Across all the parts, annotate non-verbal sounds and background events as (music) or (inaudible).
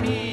Me.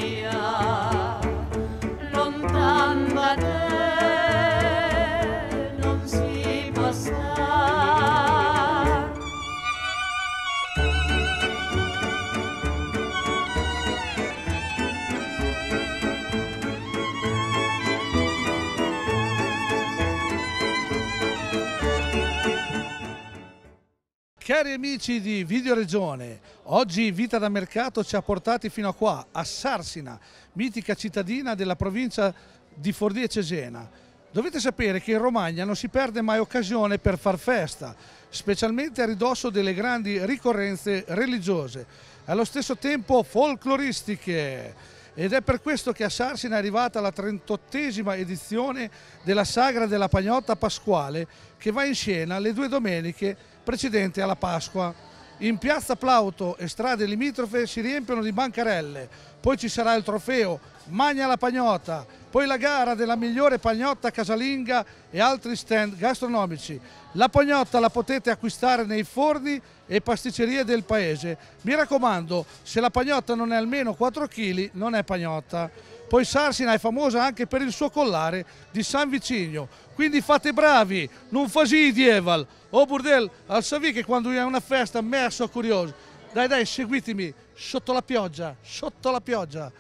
Cari amici di Video Regione, oggi Vita da Mercato ci ha portati fino a qua, a Sarsina, mitica cittadina della provincia di Forlì e Cesena. Dovete sapere che in Romagna non si perde mai occasione per far festa, specialmente a ridosso delle grandi ricorrenze religiose, allo stesso tempo folcloristiche ed è per questo che a Sarsina è arrivata la 38esima edizione della Sagra della Pagnotta Pasquale che va in scena le due domeniche precedenti alla Pasqua. In piazza Plauto e strade limitrofe si riempiono di bancarelle, poi ci sarà il trofeo Magna la Pagnota, poi la gara della migliore pagnotta casalinga e altri stand gastronomici. La pagnotta la potete acquistare nei forni e pasticcerie del paese. Mi raccomando, se la pagnotta non è almeno 4 kg, non è pagnotta. Poi Sarsina è famosa anche per il suo collare di San Vicinio. Quindi fate bravi, non fasidi dieval. O oh, Burdel, al Savì che quando è una festa me sono curioso. Dai dai, seguitemi, sotto la pioggia, sotto la pioggia.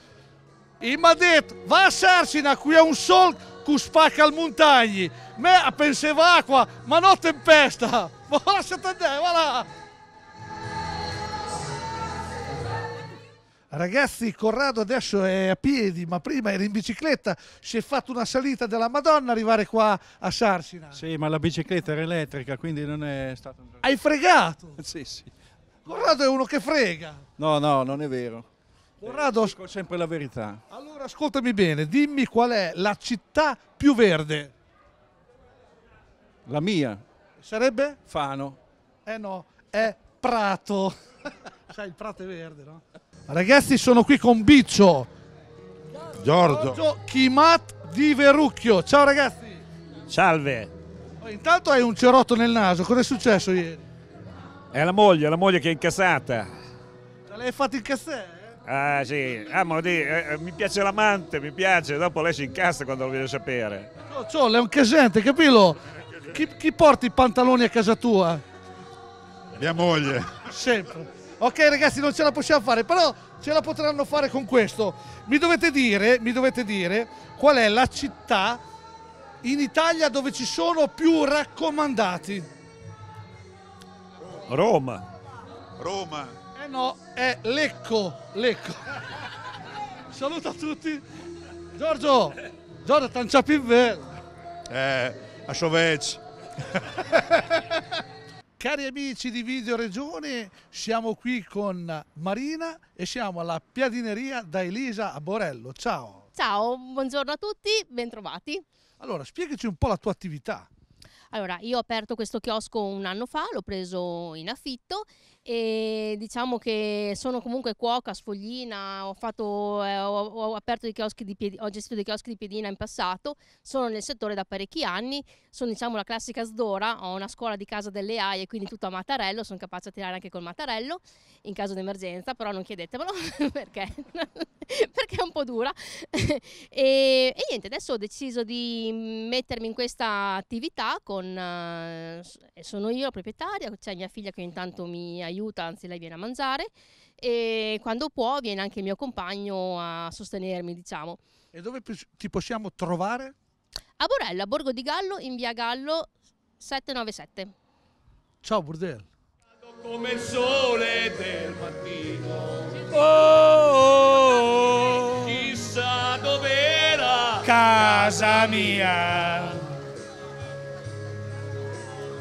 I m'ha va a Sarsina, qui è un sol che spacca al montagni. Me pensava acqua, ma no tempesta. Ma (laughs) lasciate andare, va là. Ragazzi, Corrado adesso è a piedi, ma prima era in bicicletta, si è fatto una salita della Madonna arrivare qua a Sarsina. Sì, ma la bicicletta era elettrica, quindi non è stato un... Hai fregato? (laughs) sì, sì. Corrado è uno che frega. No, no, non è vero. Corrado... Dico sempre la verità. Allora, ascoltami bene, dimmi qual è la città più verde. La mia. Sarebbe? Fano. Eh no, è Prato. (laughs) Sai, il Prato è verde, no? Ragazzi, sono qui con Biccio. Giorgio. Giorgio Chimat di Verucchio. Ciao ragazzi. Salve. Oh, intanto hai un cerotto nel naso, cosa è successo ieri? È la moglie, la moglie che è incassata. Te l'hai fatto incassare? Ah sì, ah, ma dì, eh, eh, mi piace l'amante, mi piace, dopo lei si incassa quando lo viene a sapere. No, Ciolo, è un casente, capito? Chi, chi porta i pantaloni a casa tua? Mia moglie. Sempre. Ok ragazzi non ce la possiamo fare, però ce la potranno fare con questo. Mi dovete dire, mi dovete dire qual è la città in Italia dove ci sono più raccomandati. Roma. Roma. Eh no, è Lecco, Lecco. Saluto a tutti. Giorgio, Giorgio, in vero. Eh, a Sovec. (laughs) Cari amici di Video Regione, siamo qui con Marina e siamo alla piadineria da Elisa a Borello. Ciao! Ciao, buongiorno a tutti, bentrovati. Allora, spiegaci un po' la tua attività. Allora, io ho aperto questo chiosco un anno fa, l'ho preso in affitto e diciamo che sono comunque cuoca, sfoglina, ho, fatto, eh, ho, ho aperto dei chioschi di piedi, ho gestito dei chioschi di piedina in passato, sono nel settore da parecchi anni, sono diciamo la classica sdora, ho una scuola di casa delle AIE, quindi tutto a Mattarello, sono capace a tirare anche col Mattarello in caso di emergenza, però non chiedetemelo (laughs) perché, perché è un po' dura. (laughs) e, e, niente, adesso ho deciso di mettermi in questa attività con, eh, sono io la proprietaria, c'è mia figlia che intanto mi aiuta aiuta, anzi lei viene a mangiare e quando può viene anche il mio compagno a sostenermi, diciamo. E dove ti possiamo trovare? A Borella, Borgo di Gallo, in via Gallo 797. Ciao Burdel. Come il sole del mattino. Oh, oh, oh. Chissà dov'era casa mia.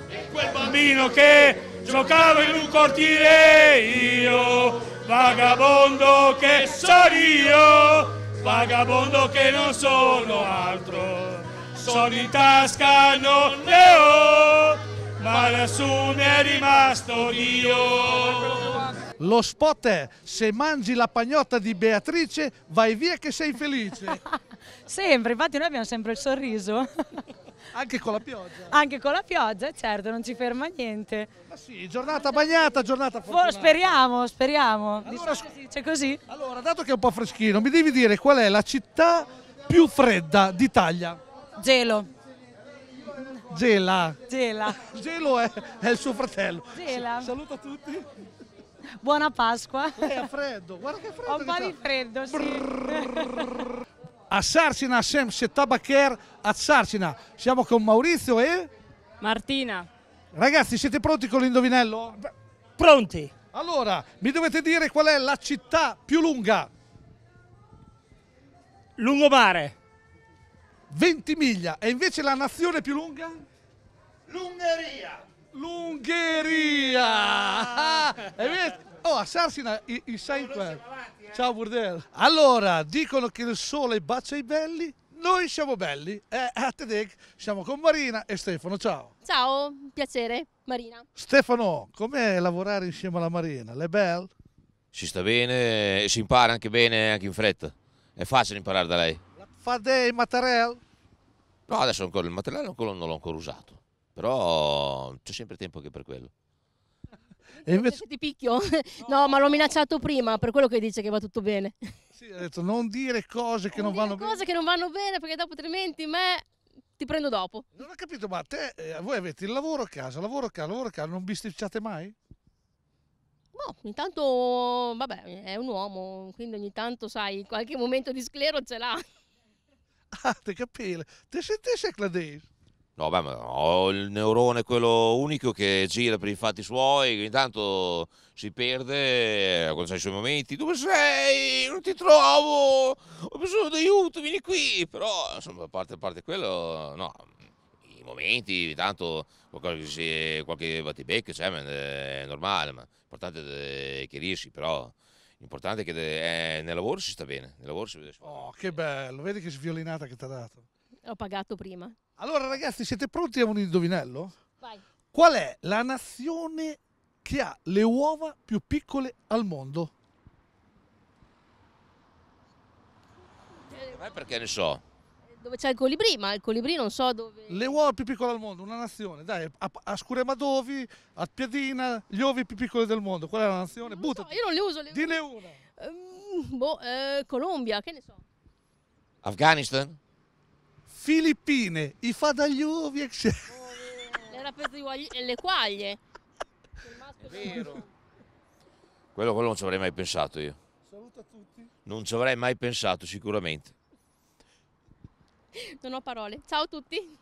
E quel bambino che giocavo in un cortile io, vagabondo che sono io, vagabondo che non sono altro, sono in tasca non ne ho, ma lassù mi è rimasto io. Lo spot è se mangi la pagnotta di Beatrice vai via che sei felice. (laughs) sempre, infatti noi abbiamo sempre il sorriso. (laughs) Anche con la pioggia? Anche con la pioggia, certo, non ci ferma niente. Ma sì, giornata bagnata, giornata fortunata. Speriamo, speriamo. Allora, so si dice così. Allora, dato che è un po' freschino, mi devi dire qual è la città più fredda d'Italia? Gelo. Gela. Gela. (laughs) Gelo è, è, il suo fratello. Gela. Saluto a tutti. Buona Pasqua. Lei ha freddo, guarda che freddo. Ho un po' di freddo, sì a Sarsina, Sem Settabacher a Sarsina. Siamo con Maurizio e... Martina. Ragazzi, siete pronti con l'indovinello? Pronti. Allora, mi dovete dire qual è la città più lunga? Lungomare. 20 miglia. E invece la nazione più lunga? L'Ungheria. L'Ungheria. Ah. (laughs) oh, a Sarsina i, i Saint... Ciao Burdel. Allora, dicono che il sole bacia i belli, noi siamo belli eh, a TEDx siamo con Marina e Stefano, ciao. Ciao, piacere, Marina. Stefano, com'è lavorare insieme alla Marina? Le belle? Si sta bene e si impara anche bene, anche in fretta. È facile imparare da lei. La fa dei Mattarel? No, adesso ancora il materiale non l'ho ancora usato, però c'è sempre tempo anche per quello. E invece... ti picchio? No, (laughs) no ma l'ho minacciato prima, per quello che dice che va tutto bene. Sì, ha detto non dire cose che non, non vanno cose bene. Cose che non vanno bene perché dopo altrimenti me ti prendo dopo. Non ho capito, ma te, eh, voi avete il lavoro a casa, lavoro a casa, lavoro a casa, non bisticciate mai? Boh, no, intanto, vabbè, è un uomo, quindi ogni tanto, sai, qualche momento di sclero ce l'ha. Ah, te capire, te senti se Cladeis? No, beh, ma ho il neurone quello unico che gira per i fatti suoi, che intanto si perde eh, quando c'è i suoi momenti. Dove sei? Non ti trovo! Ho bisogno di aiuto, vieni qui! Però, insomma, a parte, a parte quello, no, i momenti, tanto qualcosa si, qualche battibecco cioè, eh, è normale, ma l'importante è che riesci, però... L'importante è che eh, nel lavoro si sta bene, nel lavoro si vede. Oh, che bello, vedi che sviolinata che ti ha dato l'ho pagato prima. Allora ragazzi, siete pronti a un indovinello? Vai. Qual è la nazione che ha le uova più piccole al mondo? Eh, perché ne so. Dove c'è il colibrì, ma il colibrì non so dove... Le uova più piccole al mondo, una nazione, dai, a, a Scuremadovi, a Piadina, gli uovi più piccoli del mondo, qual è la nazione? Non so, io non le uso le uova. Dile una. Um, boh, eh, Colombia, che ne so. Afghanistan? Filippine, i fadagliuvi. Era per le quaglie. È vero. Quello, quello non ci avrei mai pensato io. Saluto a tutti. Non ci avrei mai pensato sicuramente. Non ho parole. Ciao a tutti.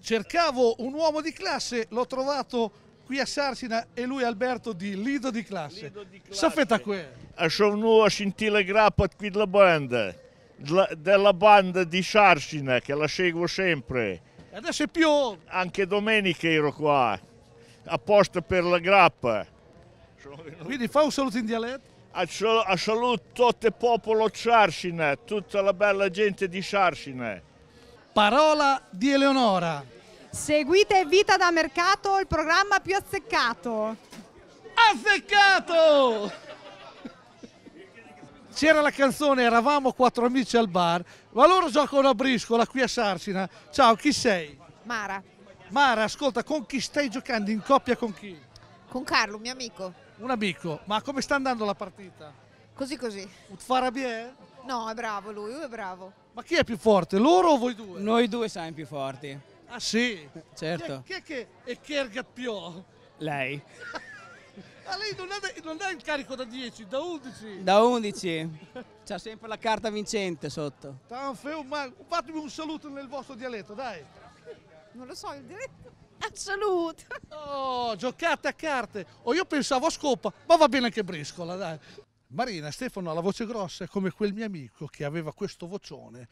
Cercavo un uomo di classe, l'ho trovato qui a Sarsina e lui Alberto di Lido di classe. Lido di classe. Sapete a que? Achou-no a scintilla grappa qui della banda della banda di Sciarcina che la seguo sempre. Adesso è più... Anche domenica ero qua, apposta per la grappa. Quindi fa un saluto in dialetto? A, sal a saluto tutto il popolo Sciarcina, tutta la bella gente di Sciarcina. Parola di Eleonora. Seguite Vita da Mercato, il programma più azzeccato. Azzeccato! c'era la canzone Eravamo quattro amici al bar, ma loro giocano a briscola qui a Sarsina. Ciao, chi sei? Mara. Mara, ascolta, con chi stai giocando? In coppia con chi? Con Carlo, un mio amico. Un amico, ma come sta andando la partita? Così così. Utfarabie? No, è bravo lui, lui è bravo. Ma chi è più forte, loro o voi due? Noi due siamo più forti. Ah sì? Certo. Chi è, chi è che è Kergat Pio? Lei. (laughs) Ma lei non ha, non ha il carico da 10, da 11. Da 11. C'ha sempre la carta vincente sotto. Tanfeu, ma fatemi un saluto nel vostro dialetto, dai. Non lo so, il dialetto. Assoluto. Oh, giocate a carte. O oh, io pensavo a scopa, ma va bene anche briscola, dai. Marina, Stefano ha la voce grossa, è come quel mio amico che aveva questo vocione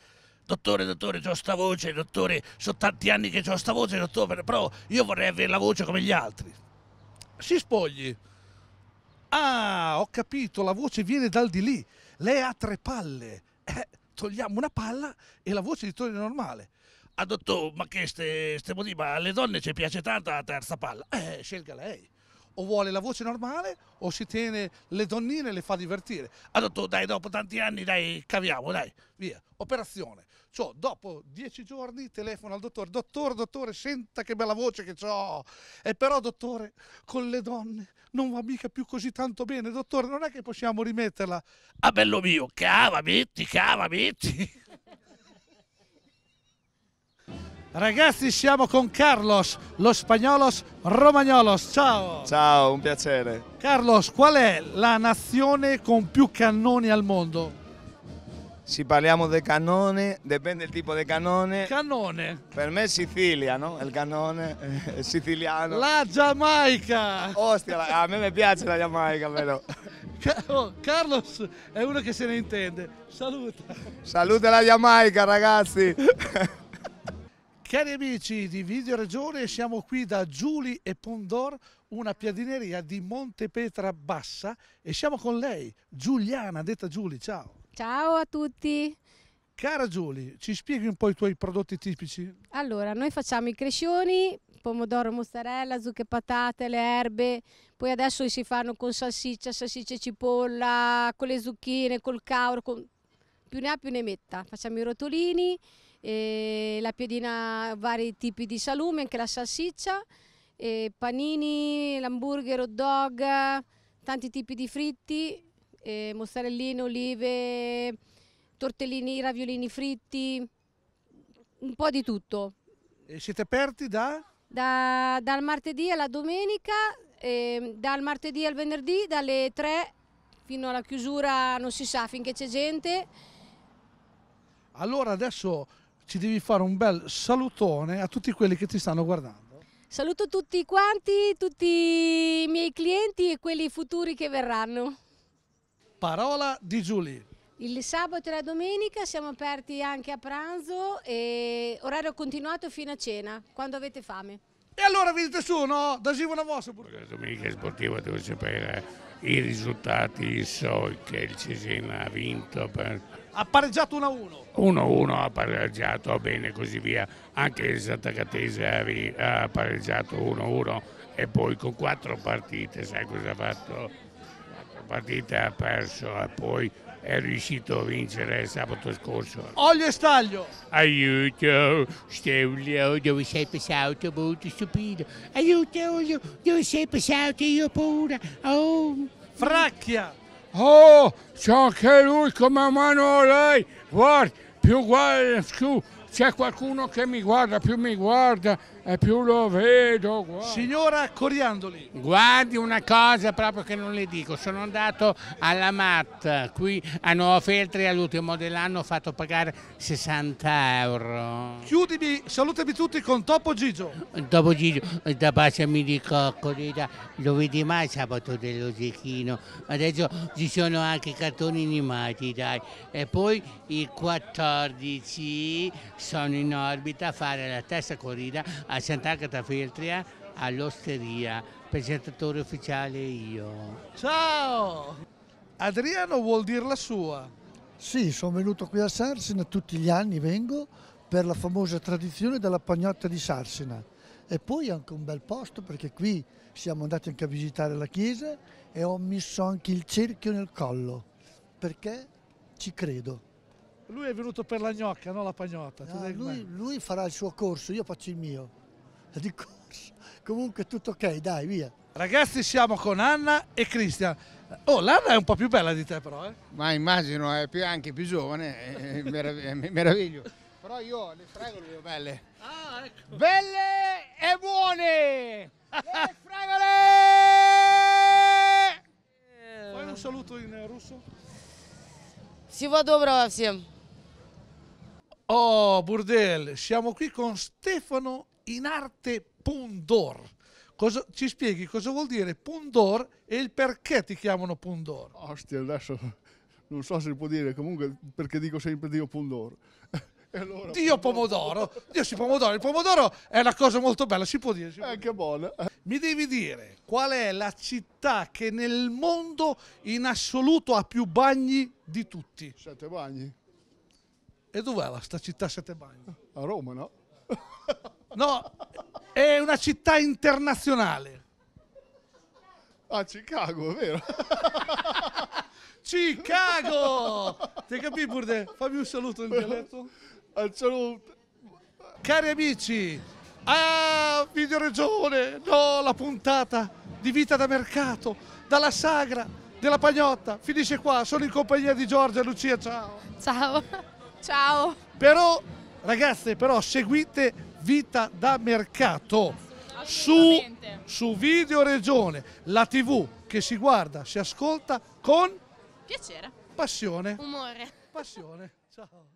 dottore, dottore, ho sta voce, dottore, sono tanti anni che ho sta voce, dottore, però io vorrei avere la voce come gli altri. Si spogli, Ah, ho capito, la voce viene dal di lì. Lei ha tre palle. Eh, togliamo una palla e la voce ritorna normale. Ah, dottor, ma che ste, ste motivi? Ma alle donne ci piace tanto la terza palla. Eh, scelga lei. O vuole la voce normale o si tiene le donnine e le fa divertire. Ah, dottor, dai, dopo tanti anni, dai, caviamo, dai, via. Operazione. Cioè, dopo dieci giorni telefono al dottore, dottore, dottore, senta che bella voce che ho. E però, dottore, con le donne non va mica più così tanto bene, dottore, non è che possiamo rimetterla. Ah, bello mio, cava, metti, cava, metti. (laughs) Ragazzi, siamo con Carlos, lo spagnolos romagnolos. Ciao! Ciao, un piacere. Carlos, qual è la nazione con più cannoni al mondo? Se parliamo di cannone, dipende il tipo di cannone. Cannone. Per me è Sicilia, no? Il cannone è siciliano. La Giamaica! Ostia, a me piace la Giamaica però. Oh, Carlos è uno che se ne intende. Saluta. Saluta la Giamaica ragazzi. Cari amici di Video Regione, siamo qui da Giuli e Pondor, una piadineria di Montepetra Bassa e siamo con lei, Giuliana, detta Giuli, ciao. Ciao a tutti! Cara Giulia, ci spieghi un po' i tuoi prodotti tipici? Allora, noi facciamo i crescioni, pomodoro, mozzarella, zucche patate, le erbe, poi adesso si fanno con salsiccia, salsiccia e cipolla, con le zucchine, col cauro, con... più ne ha più ne metta. Facciamo i rotolini, la piedina, vari tipi di salumi, anche la salsiccia, panini, l'hamburger, hot dog, tanti tipi di fritti eh, mozzarelline, olive, tortellini, raviolini fritti, un po' di tutto. E siete aperti da? da dal martedì alla domenica, eh, dal martedì al venerdì, dalle 3 fino alla chiusura, non si sa, finché c'è gente. Allora adesso ci devi fare un bel salutone a tutti quelli che ti stanno guardando. Saluto tutti quanti, tutti i miei clienti e quelli futuri che verranno. Parola di Giulia. Il sabato e la domenica siamo aperti anche a pranzo e orario continuato fino a cena, quando avete fame. E allora venite su, no? Da Givo Navosso. La domenica sportiva devo sapere eh, i risultati, so che il Cesena ha vinto per... Ha pareggiato 1-1. 1-1 ha pareggiato, bene, così via. Anche il Santa Catese ha pareggiato 1-1 e poi con quattro partite, sai cosa ha fatto? partita ha perso e poi è riuscito a vincere sabato scorso. Olio e staglio! Aiuto, Steulio, dove sei passato? Molto stupido. Aiuto, Olio, dove sei passato? Io ho paura. Oh. Fracchia! Oh, c'è anche lui come mano lei. Guarda, più guarda, c'è qualcuno che mi guarda, più mi guarda e più lo vedo. Guarda. Signora Coriandoli. Guardi una cosa proprio che non le dico, sono andato alla MAT qui a Nuova Feltri all'ultimo dell'anno, ho fatto pagare 60 euro. Chiudimi, salutami tutti con Topo Gigio. Topo Gigio, eh, da baciami di coccolina, lo vedi mai sabato dello Zecchino? Adesso ci sono anche i cartoni animati, dai. E poi i 14 sono in orbita a fare la testa corrida a a Sant'Agata Feltria all'osteria. Presentatore ufficiale io. Ciao! Adriano vuol dire la sua. Sì, sono venuto qui a Sarsena, tutti gli anni vengo per la famosa tradizione della pagnotta di Sarsena E poi anche un bel posto perché qui siamo andati anche a visitare la chiesa e ho messo anche il cerchio nel collo perché ci credo. Lui è venuto per la gnocca, non la pagnotta. No, ah, lui, lui farà il suo corso, io faccio il mio. (laughs) di corso. Comunque tutto ok, dai, via. Ragazzi siamo con Anna e Cristian. Oh, l'Anna è un po' più bella di te però, eh? Ma immagino, è più, anche più giovane, è merav meraviglio. Però io le fragole le ho belle. Ah, ecco. Belle e buone! Le fragole! Eh... un saluto in russo? Si va доброго всем! Oh, Burdel, siamo qui con Stefano in arte Pundor. Cosa, ci spieghi cosa vuol dire Pundor e il perché ti chiamano Pundor? Ostia, adesso non so se si può dire, comunque perché dico sempre Dio Pundor. (laughs) Allora, Dio pomodoro, pomodoro. Dio si pomodoro, il pomodoro è una cosa molto bella, si può dire. Si può eh, dire. buona. Mi devi dire qual è la città che nel mondo in assoluto ha più bagni di tutti? Sette bagni. E dov'è la sta città Sette bagni? A Roma, no? (laughs) No, è una città internazionale. Ah, Chicago, vero? (laughs) Chicago! Ti capì Burde? Fammi un saluto in dialetto. Al saluto. Cari amici, ah, videoregione, no, la puntata di Vita da Mercato, dalla Sagra, della Pagnotta, finisce qua, sono in compagnia di Giorgia e Lucia, ciao. Ciao, ciao. Però, ragazze, però seguite vita da mercato. Su, su Video Regione, la tv che si guarda, si ascolta con... Piacere. Passione. Umore. Passione. Ciao.